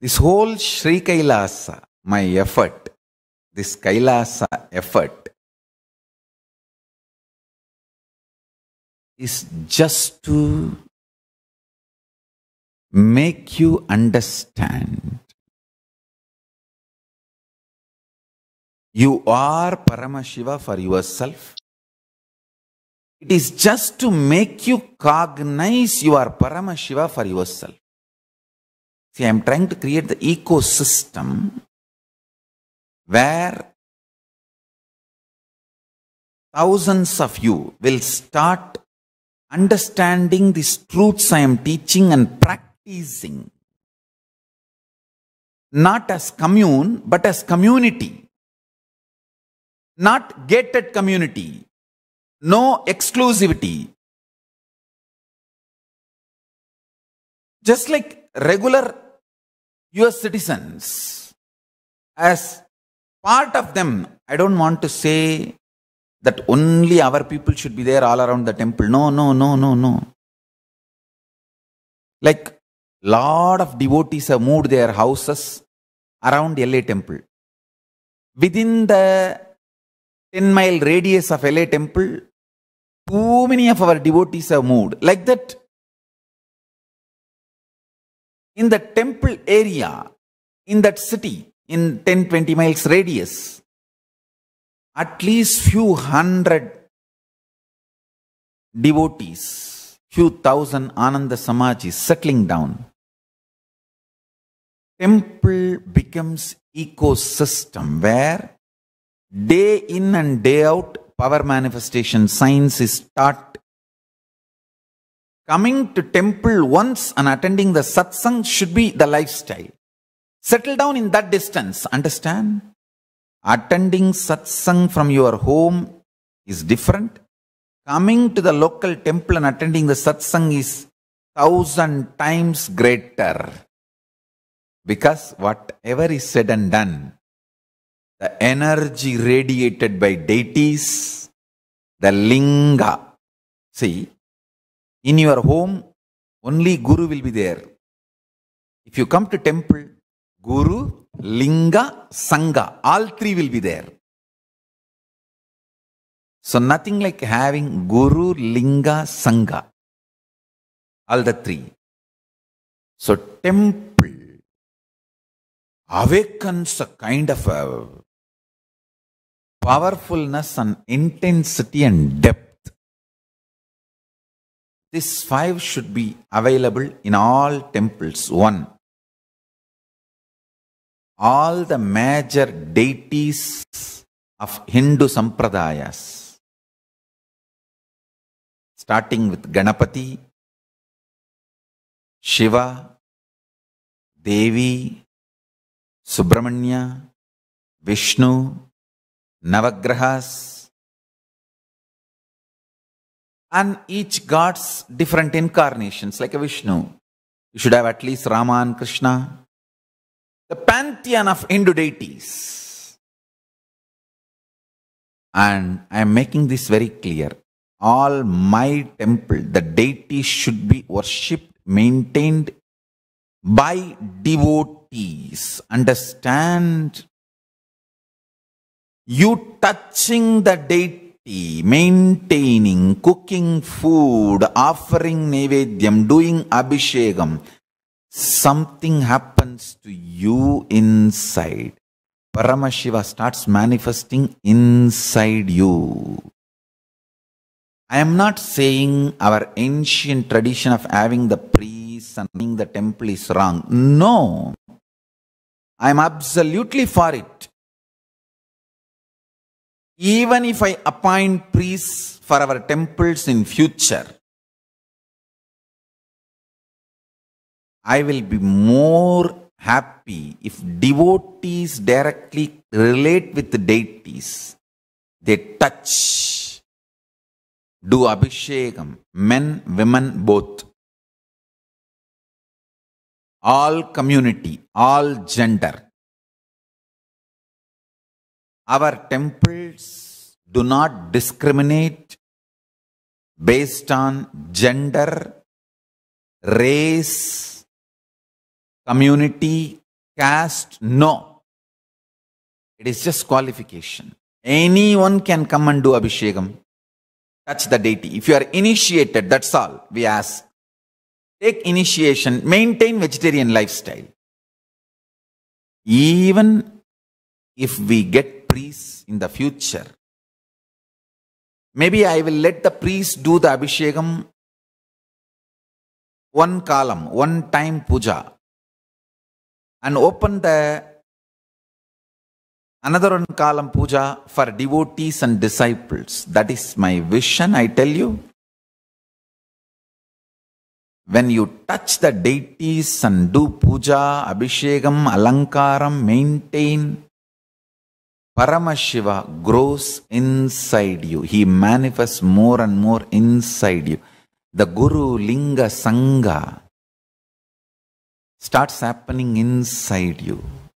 This whole Sri Kailasa, my effort, this Kailasa effort is just to make you understand you are Paramashiva for yourself. It is just to make you cognize you are Paramashiva for yourself. See, I'm trying to create the ecosystem where thousands of you will start understanding these truths I am teaching and practicing. Not as commune, but as community. Not gated community. No exclusivity. Just like regular US citizens as part of them. I don't want to say that only our people should be there all around the temple. No, no, no, no, no. Like, lot of devotees have moved their houses around LA temple. Within the 10 mile radius of LA temple, too many of our devotees have moved. Like that, in the temple area, in that city, in 10 20 miles radius, at least few hundred devotees, few thousand Ananda Samajis settling down. Temple becomes ecosystem where day in and day out power manifestation science is taught Coming to temple once and attending the satsang should be the lifestyle. Settle down in that distance, understand? Attending satsang from your home is different. Coming to the local temple and attending the satsang is thousand times greater. Because whatever is said and done, the energy radiated by deities, the linga. See, in your home, only Guru will be there. If you come to temple, Guru, Linga, Sangha, all three will be there. So nothing like having Guru, Linga, Sangha. All the three. So temple awakens a kind of a powerfulness and intensity and depth. These five should be available in all temples. One, all the major deities of Hindu sampradayas, starting with Ganapati, Shiva, Devi, Subramanya, Vishnu, Navagrahas, and each god's different incarnations, like a Vishnu. You should have at least Rama and Krishna. The pantheon of Hindu deities. And I am making this very clear. All my temple, the deities should be worshipped, maintained by devotees. Understand? You touching the deity maintaining, cooking food, offering nevedyam, doing abhishekam, something happens to you inside. Paramashiva starts manifesting inside you. I am not saying our ancient tradition of having the priests and the temple is wrong. No. I am absolutely for it even if I appoint priests for our temples in future, I will be more happy if devotees directly relate with the deities. They touch, do abhishekam, men, women, both. All community, all gender our temples do not discriminate based on gender, race, community, caste. No. It is just qualification. Anyone can come and do Abhishekam. Touch the deity. If you are initiated, that's all we ask. Take initiation, maintain vegetarian lifestyle. Even if we get in the future. Maybe I will let the priest do the Abhishekam one column, one time puja, and open the another one column puja for devotees and disciples. That is my vision, I tell you. When you touch the deities and do puja, abhishekam, alankaram, maintain, Paramashiva grows inside you. He manifests more and more inside you. The Guru Linga Sangha starts happening inside you.